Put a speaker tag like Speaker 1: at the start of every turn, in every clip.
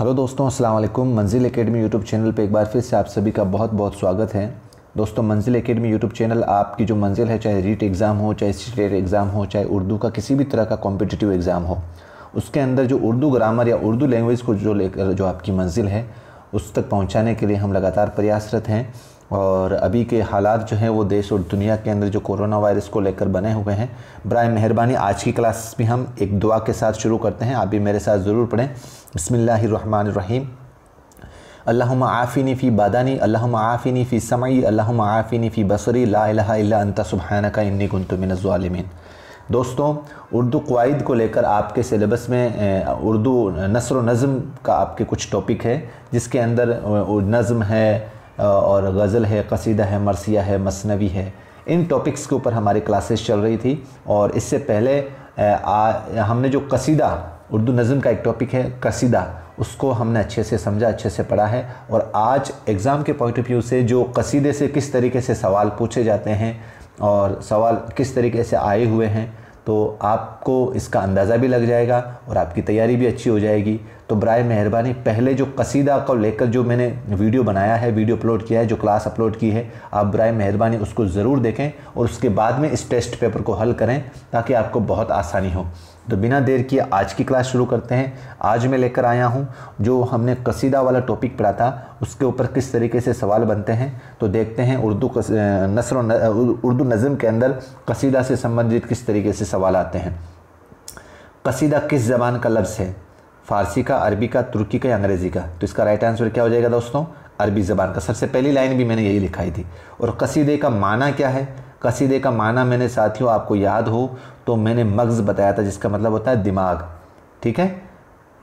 Speaker 1: hello دوستوں السلام علیکم منزل اکیڈمی یوٹیوب چینل پہ ایک بار پھر سے آپ سبھی کا بہت بہت سواگت ہے دوستوں منزل اکیڈمی یوٹیوب چینل آپ کی جو منزل ہے چاہے ریٹ ایگزام ہو چاہے اسٹیٹ ایگزام ہو چاہے اردو کا کسی بھی طرح کا کمپٹیٹیو ایگزام ہو اس کے اندر جو اردو گرامر یا اردو لینگویج کو جو لے کر جو آپ کی منزل ہے اس تک پہنچانے کے لیے ہم لگاتار پریاسرت ہیں اور ابھی کے حالات جو ہیں وہ دیش اور دنیا کے اندر جو کورونا وائرس کو لے کر بنے ہوئے ہیں برائے مہربانی آج کی کلاس بھی ہم ایک دعا کے ساتھ شروع کرتے ہیں آپ بھی میرے ساتھ ضرور پڑھیں بسم اللہ الرحمن الرحیم اللہم عافینی فی بادانی اللہم عافینی فی سمعی اللہم عافینی فی بصری لا الہ الا انت سبحانکا انی امنی من الظالمین دوستوں اردو قوائد کو لے کر آپ کے سلیبس میں اردو نثر و نظم کا آپ کے کچھ ٹاپک ہے جس کے اندر نظم ہے اور غزل ہے قصیدہ ہے مرثیہ ہے مسنوی ہے ان ٹاپکس کے اوپر ہمارے کلاسز چل رہی تھی اور اس سے پہلے ہم نے جو قصیدہ اردو نظم کا ایک ٹاپک ہے قصیدہ اس کو ہم نے اچھے سے سمجھا اچھے سے پڑھا ہے اور آج ایگزام کے پوائنٹ آف ویو سے جو قصیدے سے کس طریقے سے سوال پوچھے جاتے ہیں اور سوال کس طریقے سے آئے ہوئے ہیں تو آپ کو اس کا اندازہ بھی لگ جائے گا اور آپ کی تیاری بھی اچھی ہو جائے گی تو برائے مہربانی پہلے جو قصیدہ کو لے کر جو میں نے ویڈیو بنایا ہے ویڈیو اپلوڈ کیا ہے جو کلاس اپلوڈ کی ہے آپ برائے مہربانی اس کو ضرور دیکھیں اور اس کے بعد میں اس ٹیسٹ پیپر کو حل کریں تاکہ آپ کو بہت آسانی ہو تو بنا دیر کی آج کی کلاس شروع کرتے ہیں آج میں لے کر آیا ہوں جو ہم نے قصیدہ والا ٹاپک پڑھا تھا اس کے اوپر کس طریقے سے سوال بنتے ہیں تو دیکھتے ہیں اردو نثر و اردو نظم کے اندر قصیدہ سے سمبندھت کس طریقے سے سوال آتے ہیں قصیدہ کس زبان کا لفظ ہے فارسی کا عربی کا ترکی کا یا انگریزی کا تو اس کا رائٹ آنسر کیا ہو جائے گا دوستوں عربی زبان کا سب سے پہلی لائن بھی میں نے یہی لکھائی تھی اور قصیدے کا معنی کیا ہے قصیدے کا معنی میں نے ساتھیوں آپ کو یاد ہو تو میں نے مغز بتایا تھا جس کا مطلب ہوتا ہے دماغ ٹھیک ہے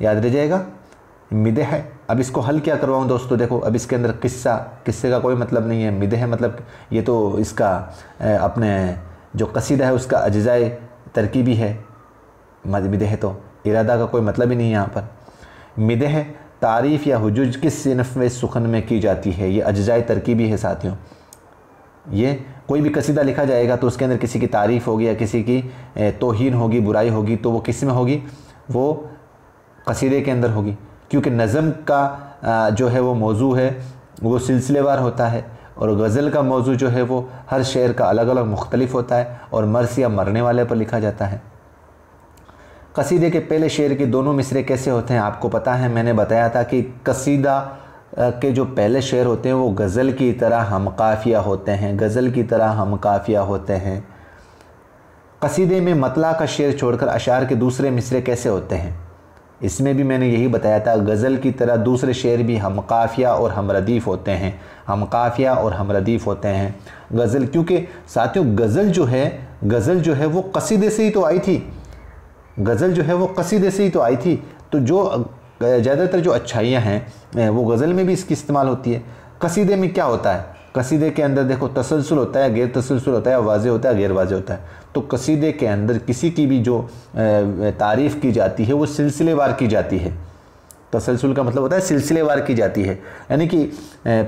Speaker 1: یاد رہ جائے گا مدہ اب اس کو حل کیا کرواؤں دوستو دیکھو اب اس کے اندر قصہ قصے کا کوئی مطلب نہیں ہے مدح مطلب یہ تو اس کا اپنے جو قصیدہ ہے اس کا اجزائے ترکیبی ہے مدہ تو ارادہ کا کوئی مطلب ہی نہیں ہے یہاں پر مدہ تعریف یا حجج کس میں سخن میں کی جاتی ہے یہ اجزائے ترکیبی ہے ساتھیوں یہ کوئی بھی قصیدہ لکھا جائے گا تو اس کے اندر کسی کی تعریف ہوگی یا کسی کی توہین ہوگی برائی ہوگی تو وہ کس میں ہوگی وہ قصیدے کے اندر ہوگی کیونکہ نظم کا جو ہے وہ موضوع ہے وہ سلسلے وار ہوتا ہے اور غزل کا موضوع جو ہے وہ ہر شعر کا الگ الگ مختلف ہوتا ہے اور مرض یا مرنے والے پر لکھا جاتا ہے قصیدے کے پہلے شعر کے دونوں مصرے کیسے ہوتے ہیں آپ کو پتہ ہے میں نے بتایا تھا کہ قصیدہ کے جو پہلے شعر ہوتے ہیں وہ غزل کی طرح ہم قافیہ ہوتے ہیں غزل کی طرح ہم قافیہ ہوتے ہیں قصیدے میں مطلع کا شعر چھوڑ کر اشعار کے دوسرے مصرے کیسے ہوتے ہیں اس میں بھی میں نے یہی بتایا تھا غزل کی طرح دوسرے شعر بھی ہم قافیہ اور ہم ردیف ہوتے ہیں ہم قافیہ اور ہم ردیف ہوتے ہیں غزل کیونکہ ساتھیوں غزل جو ہے غزل جو ہے وہ قصیدے سے ہی تو آئی تھی غزل جو ہے وہ قصیدے سے ہی تو آئی تھی تو جو زیادہ تر جو اچھائیاں ہیں وہ غزل میں بھی اس کی استعمال ہوتی ہے قصیدے میں کیا ہوتا ہے قصیدے کے اندر دیکھو تسلسل ہوتا ہے غیر تسلسل ہوتا ہے واضح ہوتا ہے غیر واضح ہوتا ہے تو قصیدے کے اندر کسی کی بھی جو تعریف کی جاتی ہے وہ سلسلے وار کی جاتی ہے تسلسل کا مطلب ہوتا ہے سلسلے وار کی جاتی ہے یعنی کہ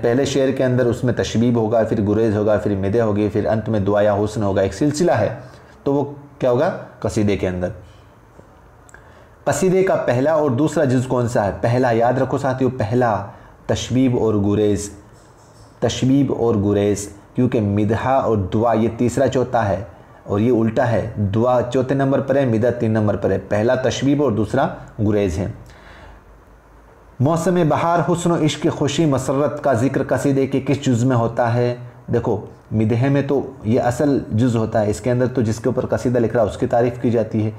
Speaker 1: پہلے شعر کے اندر اس میں تشبیب ہوگا پھر گریز ہوگا پھر مدے ہوگی پھر انت میں دعایا حسن ہوگا ایک سلسلہ ہے تو وہ کیا ہوگا قصیدے کے اندر قصیدے کا پہلا اور دوسرا جز کون سا ہے پہلا یاد رکھو ساتھیو پہلا تشبیب اور گریز تشبیب اور گریز کیونکہ مدھا اور دعا یہ تیسرا چوتھا ہے اور یہ الٹا ہے دعا چوتھے نمبر پر ہے مدہ تین نمبر پر ہے پہلا تشبیب اور دوسرا گریز ہے موسم بہار حسن و عشق خوشی مسرت کا ذکر قصیدے کے کس جز میں ہوتا ہے دیکھو مدہے میں تو یہ اصل جز ہوتا ہے اس کے اندر تو جس کے اوپر قصیدہ لکھ رہا ہے اس کی تعریف کی جاتی ہے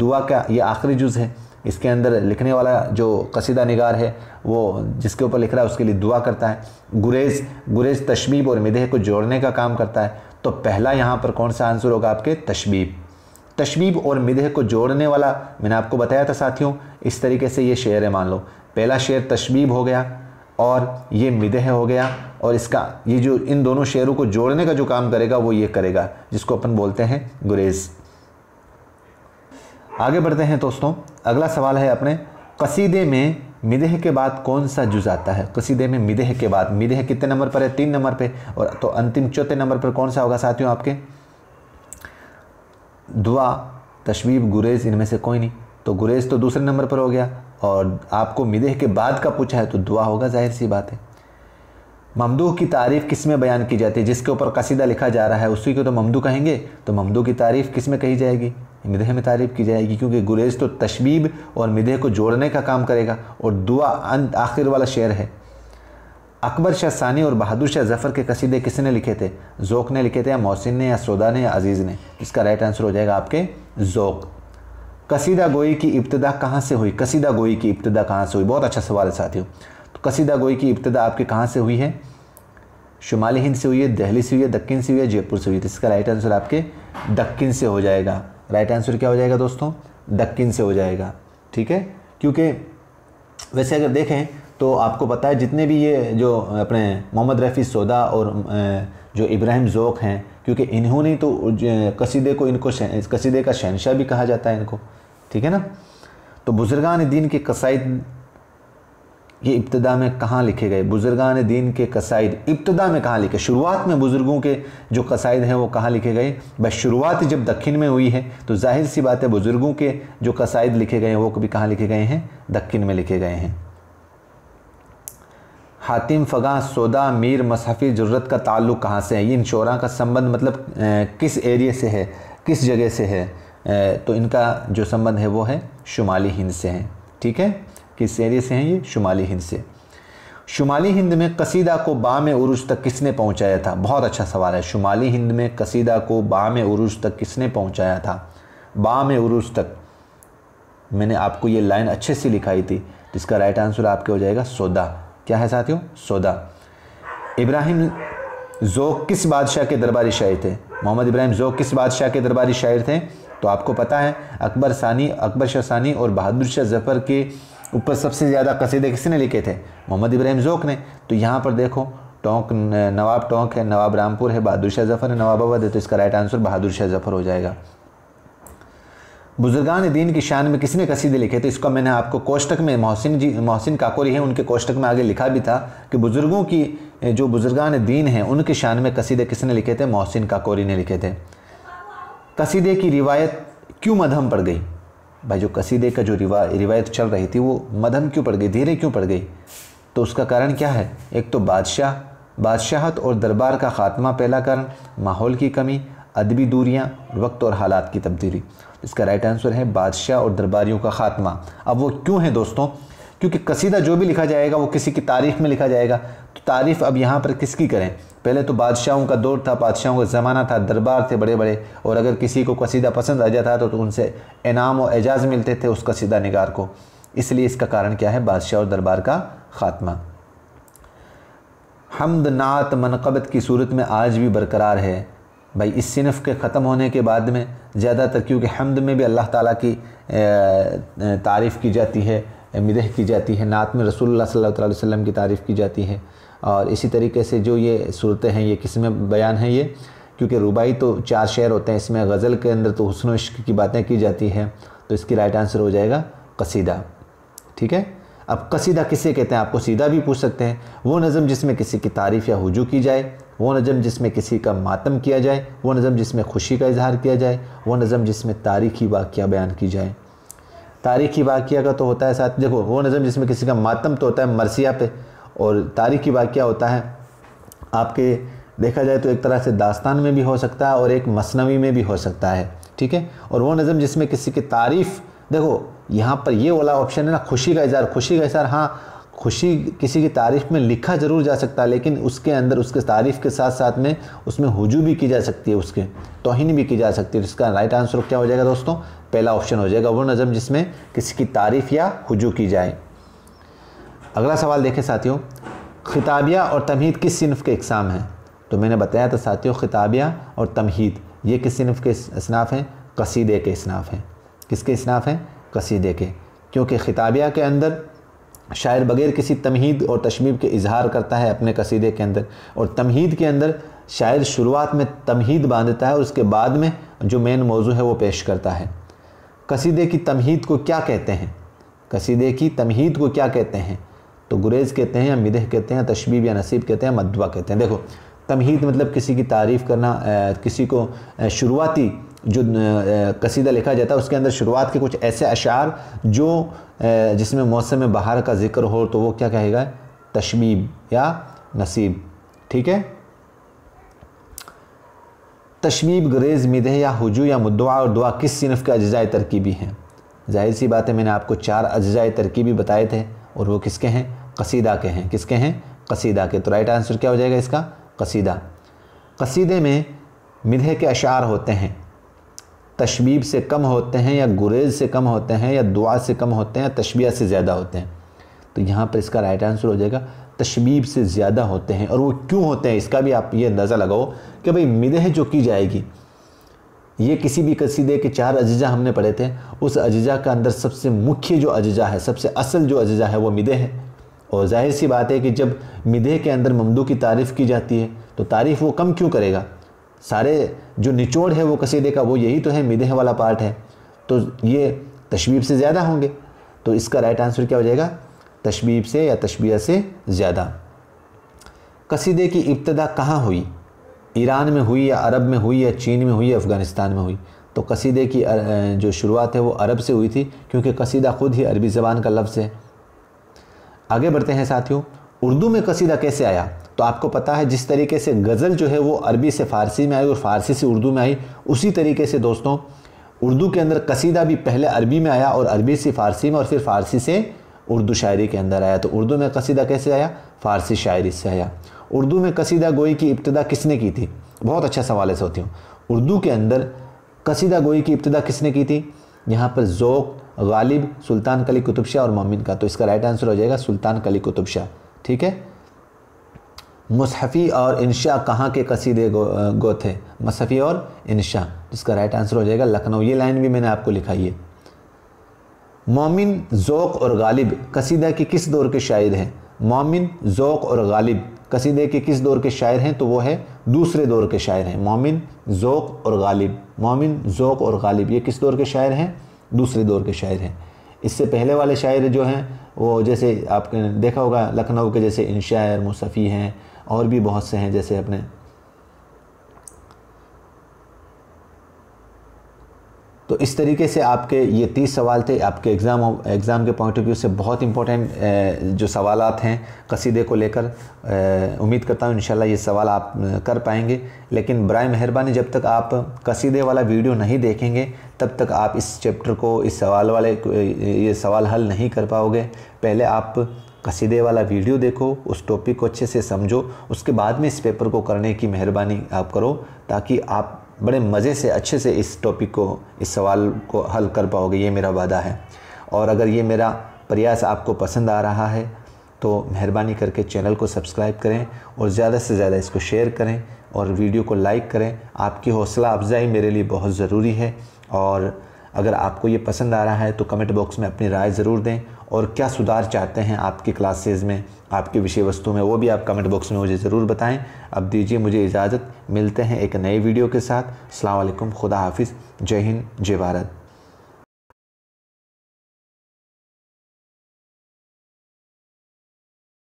Speaker 1: دعا کا یہ آخری جز ہے اس کے اندر لکھنے والا جو قصیدہ نگار ہے وہ جس کے اوپر لکھ رہا ہے اس کے لیے دعا کرتا ہے گریز گریز تشبیب اور مدہے کو جوڑنے کا کام کرتا ہے تو پہلا یہاں پر کون سا آنسر ہوگا آپ کے تشبیب تشبیب اور مدہے کو جوڑنے والا میں نے آپ کو بتایا تھا ساتھیوں اس طریقے سے یہ شعر ہے مان لو پہلا شعر تشبیب ہو گیا اور یہ مدہ ہو گیا اور اس کا یہ جو ان دونوں شعروں کو جوڑنے کا جو کام کرے گا وہ یہ کرے گا جس کو اپن بولتے ہیں گریز آگے بڑھتے ہیں دوستوں اگلا سوال ہے اپنے قصیدے میں مدہ کے بعد کون سا جز آتا ہے قصیدے میں مدہ کے بعد مدہ کتنے نمبر پر ہے تین نمبر پہ اور تو انتم چوتھے نمبر پر کون سا ہوگا ساتھیوں آپ کے دعا تشویب گریز ان میں سے کوئی نہیں تو گریز تو دوسرے نمبر پر ہو گیا اور آپ کو مدح کے بعد کا پوچھا ہے تو دعا ہوگا ظاہر سی بات ہے ممدوح کی تعریف کس میں بیان کی جاتی ہے جس کے اوپر قصیدہ لکھا جا رہا ہے اسی کو ممدو کہیں گے تو ممدوح کی تعریف کس میں کہی جائے گی مدح میں تعریف کی جائے گی کیونکہ گریز تو تشبیب اور مدح کو جوڑنے کا کام کرے گا اور دعا انت آخر والا شعر ہے اکبر شاہ ثانی اور بہادر شاہ ظفر کے قصیدے کس نے لکھے تھے ذوق نے لکھے تھے یا محسن نے یا سودا نے یا عزیز نے اس کا رائٹ آنسر ہو جائے گا آپ کے ذوق قصیدہ گوئی کی ابتدا کہاں سے ہوئی قصیدہ گوئی کی ابتدا کہاں سے ہوئی بہت اچھا سوال ہے ساتھیوں قصیدہ تو گوئی کی ابتدا آپ کے کہاں سے ہوئی ہے شمالی ہند سے ہوئی ہے دہلی سے ہوئی ہے دکن سے ہوئی جے پور سے ہوئی ہے اس کا رائٹ آنسر آپ کے دکن سے ہو جائے گا رائٹ آنسر کیا ہو جائے گا دوستوں دکن سے ہو جائے گا ٹھیک ہے کیونکہ ویسے اگر دیکھیں تو آپ کو ہے جتنے بھی یہ جو اپنے محمد رفیع سودا اور جو ابراہیم ذوق ہیں کیونکہ انہوں نے تو قصیدے کو ان کو قصیدے کا شہنشاہ بھی کہا جاتا ہے ان کو ٹھیک ہے نا تو بزرگان دین کے قصائد یہ ابتدا میں کہاں لکھے گئے بزرگان دین کے قصائد ابتدا میں کہاں لکھے شروعات میں بزرگوں کے جو قصائد ہیں وہ کہاں لکھے گئے بس شروعات جب دکن میں ہوئی ہے تو ظاہر سی بات ہے بزرگوں کے جو قصائد لکھے گئے ہیں وہ کبھی کہاں لکھے گئے ہیں دکن میں لکھے گئے ہیں حاتم فگاں سودا میر مصحفی جررت کا تعلق کہاں سے ہے یہ ان شعراء کا سمبند مطلب کس ایریے سے ہے کس جگہ سے ہے تو ان کا جو سمبند ہے وہ ہے شمالی ہند سے ہیں ٹھیک ہے کس ایریے سے ہیں یہ شمالی ہند سے شمالی ہند میں قصیدہ کو بام عروج تک کس نے پہنچایا تھا بہت اچھا سوال ہے شمالی ہند میں قصیدہ کو بام عروج تک کس نے پہنچایا تھا بام عروج تک میں نے آپ کو یہ لائن اچھے سے لکھائی تھی جس کا رائٹ آنسر آپ کے ہو جائے گا سودا کیا ہے ساتھیوں سودا ابراہیم ذوق کس بادشاہ کے درباری شاعر تھے محمد ابراہیم ذوق کس بادشاہ کے درباری شاعر تھے تو آپ کو پتہ ہے اکبر ثانی اکبر شاہ ثانی اور بہادر شاہ ظفر کے اوپر سب سے زیادہ قصیدے کسی نے لکھے تھے محمد ابراہیم ذوق نے تو یہاں پر دیکھو ٹونک نواب ٹونک ہے نواب رامپور ہے بہادر شاہ ظفر ہے نواب آباد ہے تو اس کا رائٹ آنسر بہادر شاہ ظفر ہو جائے گا بزرگان دین کی شان میں کس نے قصیدے لکھے تو اس کو میں نے آپ کو کوشٹک میں محسن جی محسن کاکوری ہیں ان کے کوشٹک میں آگے لکھا بھی تھا کہ بزرگوں کی جو بزرگان دین ہیں ان کی شان میں قصیدے کس نے لکھے تھے محسن کاکوری نے لکھے تھے قصیدے کی روایت کیوں مدھم پڑ گئی بھائی جو قصیدے کا جو روایت چل رہی تھی وہ مدھم کیوں پڑ گئی دھیرے کیوں پڑ گئی تو اس کا کارن کیا ہے ایک تو بادشاہ بادشاہت اور دربار کا خاتمہ پہلا کرن ماحول کی کمی ادبی دوریاں وقت اور حالات کی تبدیلی اس کا رائٹ آنسر ہے بادشاہ اور درباریوں کا خاتمہ اب وہ کیوں ہیں دوستوں کیونکہ قصیدہ جو بھی لکھا جائے گا وہ کسی کی تعریف میں لکھا جائے گا تو تعریف اب یہاں پر کس کی کریں پہلے تو بادشاہوں کا دور تھا بادشاہوں کا زمانہ تھا دربار تھے بڑے بڑے اور اگر کسی کو قصیدہ پسند آ جاتا تو ان سے انعام و اعجاز ملتے تھے اس قصیدہ نگار کو اس لیے اس کا کارن کیا ہے بادشاہ اور دربار کا خاتمہ حمد نعت منقبت کی صورت میں آج بھی برقرار ہے بھائی اس صنف کے ختم ہونے کے بعد میں زیادہ تر کیونکہ حمد میں بھی اللہ تعالیٰ کی تعریف کی جاتی ہے مدح کی جاتی ہے نعت میں رسول اللہ صلی اللہ علیہ وسلم کی تعریف کی جاتی ہے اور اسی طریقے سے جو یہ صورتیں ہیں یہ کس میں بیان ہیں یہ کیونکہ روبائی تو چار شعر ہوتے ہیں اس میں غزل کے اندر تو حسن و عشق کی باتیں کی جاتی ہیں تو اس کی رائٹ آنسر ہو جائے گا قصیدہ ٹھیک ہے اب قصیدہ کسے کہتے ہیں آپ کو سیدھا بھی پوچھ سکتے ہیں وہ نظم جس میں کسی کی تعریف یا حجو کی جائے وہ نظم جس میں کسی کا ماتم کیا جائے وہ نظم جس میں خوشی کا اظہار کیا جائے وہ نظم جس میں تاریخی واقعہ بیان کی جائے تاریخی واقعہ کا تو ہوتا ہے ساتھ دیکھو وہ نظم جس میں کسی کا ماتم تو ہوتا ہے مرثیہ پہ اور تاریخی واقعہ ہوتا ہے آپ کے دیکھا جائے تو ایک طرح سے داستان میں بھی ہو سکتا ہے اور ایک مصنوعی میں بھی ہو سکتا ہے ٹھیک ہے اور وہ نظم جس میں کسی کی تعریف دیکھو یہاں پر یہ والا آپشن ہے نا خوشی کا اظہار خوشی کا اظہار ہاں خوشی کسی کی تعریف میں لکھا ضرور جا سکتا ہے لیکن اس کے اندر اس کے تعریف کے ساتھ ساتھ میں اس میں ہجو بھی کی جا سکتی ہے اس کے توہین بھی کی جا سکتی ہے اس کا رائٹ آنسر کیا ہو جائے گا دوستوں پہلا آپشن ہو جائے گا وہ نظم جس میں کسی کی تعریف یا ہجو کی جائے اگلا سوال دیکھیں ساتھیوں خطابیہ اور تمہید کس صنف کے اقسام ہیں تو میں نے بتایا تھا ساتھیوں خطابیہ اور تمہید یہ کس صنف کے اصناف ہیں قصیدے کے اصناف ہیں کس کے اصناف ہیں قصیدے کے کیونکہ خطابیہ کے اندر شاعر بغیر کسی تمہید اور تشمیب کے اظہار کرتا ہے اپنے قصیدے کے اندر اور تمہید کے اندر شاعر شروعات میں تمہید باندھتا ہے اور اس کے بعد میں جو مین موضوع ہے وہ پیش کرتا ہے قصیدے کی تمہید کو کیا کہتے ہیں قصیدے کی تمہید کو کیا کہتے ہیں تو گریز کہتے ہیں یا مدح کہتے ہیں تشبیب یا نصیب کہتے ہیں مدبہ کہتے ہیں دیکھو تمہید مطلب کسی کی تعریف کرنا کسی کو شروعاتی جو قصیدہ لکھا جاتا ہے اس کے اندر شروعات کے کچھ ایسے اشعار جو جس میں موسم بہار کا ذکر ہو تو وہ کیا کہے گا تشمیب یا نصیب ٹھیک ہے تشمیب گریز مدہ یا حجو یا مدعا اور دعا کس صنف کے اجزائے ترکیبی ہیں ظاہر سی بات ہے میں نے آپ کو چار اجزائے ترکیبی بتائے تھے اور وہ کس کے ہیں قصیدہ کے ہیں کس کے ہیں قصیدہ کے تو رائٹ آنسر کیا ہو جائے گا اس کا قصیدہ قصیدے میں مدہ کے اشعار ہوتے ہیں تشبیب سے کم ہوتے ہیں یا گریز سے کم ہوتے ہیں یا دعا سے کم ہوتے ہیں یا تشبیہ سے زیادہ ہوتے ہیں تو یہاں پر اس کا رائٹ آنسر ہو جائے گا تشبیب سے زیادہ ہوتے ہیں اور وہ کیوں ہوتے ہیں اس کا بھی آپ یہ اندازہ لگاؤ کہ بھئی مدہ جو کی جائے گی یہ کسی بھی قصیدے کے چار اجزا ہم نے پڑھے تھے اس اجزاء کا اندر سب سے مکھی جو اجزا ہے سب سے اصل جو اجزا ہے وہ مدہ ہے اور ظاہر سی بات ہے کہ جب مدہ کے اندر ممدو کی تعریف کی جاتی ہے تو تعریف وہ کم کیوں کرے گا سارے جو نچوڑ ہے وہ قصیدے کا وہ یہی تو ہے میدہ والا پارٹ ہے تو یہ تشبیب سے زیادہ ہوں گے تو اس کا رائٹ آنسر کیا ہو جائے گا تشبیب سے یا تشبیہ سے زیادہ قصیدے کی ابتدا کہاں ہوئی ایران میں ہوئی یا عرب میں ہوئی یا چین میں ہوئی یا افغانستان میں ہوئی تو قصیدے کی جو شروعات ہے وہ عرب سے ہوئی تھی کیونکہ قصیدہ خود ہی عربی زبان کا لفظ ہے آگے بڑھتے ہیں ساتھیوں اردو میں قصیدہ کیسے آیا تو آپ کو پتا ہے جس طریقے سے غزل جو ہے وہ عربی سے فارسی میں آئی اور فارسی سے اردو میں آئی اسی طریقے سے دوستوں اردو کے اندر قصیدہ بھی پہلے عربی میں آیا اور عربی سے فارسی میں اور پھر فارسی سے اردو شاعری کے اندر آیا تو اردو میں قصیدہ کیسے آیا فارسی شاعری سے آیا اردو میں قصیدہ گوئی کی ابتدا کس نے کی تھی بہت اچھا سوال ہے ہوتی ہوں اردو کے اندر قصیدہ گوئی کی ابتدا کس نے کی تھی یہاں پر ذوق غالب سلطان کلی قطب شاہ اور مومن کا تو اس کا رائٹ آنسر ہو جائے گا سلطان کلی قطب شاہ ٹھیک ہے مصحفی اور انشاء کہاں کے قصیدے گو, تھے مصحفی اور انشاء جس کا رائٹ آنسر ہو جائے گا لکھنؤ یہ لائن بھی میں نے آپ کو لکھائی ہے مومن ذوق اور غالب قصیدہ کے کس دور کے شاعر ہیں مومن ذوق اور غالب قصیدے کے کس دور کے شاعر ہیں تو وہ ہے دوسرے دور کے شاعر ہیں مومن ذوق اور غالب مومن ذوق اور غالب یہ کس دور کے شاعر ہیں دوسرے دور کے شاعر ہیں اس سے پہلے والے شاعر جو ہیں وہ جیسے آپ نے دیکھا ہوگا لکھنؤ کے جیسے انشاعر مصفی ہیں اور بھی بہت سے ہیں جیسے اپنے تو اس طریقے سے آپ کے یہ تیس سوال تھے آپ کے ایگزام ایگزام کے پوائنٹ آف ویو سے بہت امپورٹنٹ جو سوالات ہیں قصیدے کو لے کر امید کرتا ہوں انشاءاللہ یہ سوال آپ کر پائیں گے لیکن برائے مہربانی جب تک آپ قصیدے والا ویڈیو نہیں دیکھیں گے تب تک آپ اس چیپٹر کو اس سوال والے یہ سوال حل نہیں کر پاؤ گے پہلے آپ قصیدے والا ویڈیو دیکھو اس ٹاپک کو اچھے سے سمجھو اس کے بعد میں اس پیپر کو کرنے کی مہربانی آپ کرو تاکہ آپ بڑے مزے سے اچھے سے اس ٹاپک کو اس سوال کو حل کر پاؤ گے یہ میرا وعدہ ہے اور اگر یہ میرا پریاس آپ کو پسند آ رہا ہے تو مہربانی کر کے چینل کو سبسکرائب کریں اور زیادہ سے زیادہ اس کو شیئر کریں اور ویڈیو کو لائک کریں آپ کی حوصلہ افزائی میرے لیے بہت ضروری ہے اور اگر آپ کو یہ پسند آ رہا ہے تو کمنٹ باکس میں اپنی رائے ضرور دیں اور کیا سدھار چاہتے ہیں آپ کی کلاسز میں آپ کی وشے وستوں میں وہ بھی آپ کمنٹ باکس میں مجھے ضرور بتائیں اب دیجیے مجھے اجازت ملتے ہیں ایک نئے ویڈیو کے ساتھ اسلام علیکم خدا حافظ جے ہند جے